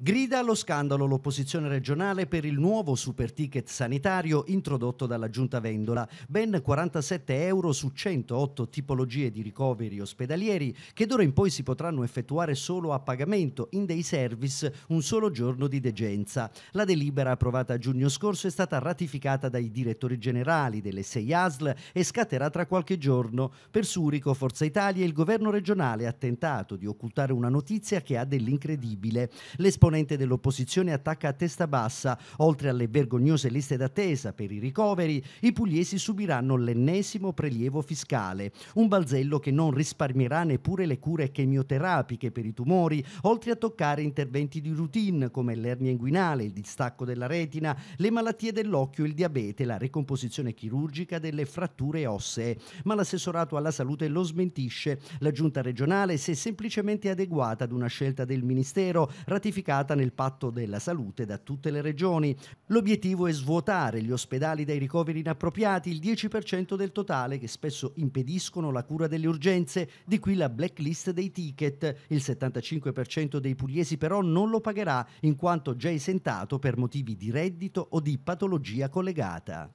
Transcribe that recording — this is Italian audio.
Grida allo scandalo l'opposizione regionale per il nuovo super ticket sanitario introdotto dalla Giunta Vendola, ben 47 euro su 108 tipologie di ricoveri ospedalieri che d'ora in poi si potranno effettuare solo a pagamento in dei service un solo giorno di degenza. La delibera approvata a giugno scorso è stata ratificata dai direttori generali delle 6 ASL e scatterà tra qualche giorno. Per Surico, Forza Italia, il governo regionale ha tentato di occultare una notizia che ha dell'incredibile. L'esposizione esponente dell'opposizione attacca a testa bassa. Oltre alle vergognose liste d'attesa per i ricoveri, i pugliesi subiranno l'ennesimo prelievo fiscale. Un balzello che non risparmierà neppure le cure chemioterapiche per i tumori, oltre a toccare interventi di routine come l'ernia inguinale, il distacco della retina, le malattie dell'occhio, il diabete, la ricomposizione chirurgica delle fratture ossee. Ma l'assessorato alla salute lo smentisce. La giunta regionale si è semplicemente adeguata ad una scelta del Ministero ratificata indicata nel patto della salute da tutte le regioni. L'obiettivo è svuotare gli ospedali dai ricoveri inappropriati, il 10% del totale che spesso impediscono la cura delle urgenze, di qui la blacklist dei ticket. Il 75% dei pugliesi però non lo pagherà in quanto già esentato per motivi di reddito o di patologia collegata.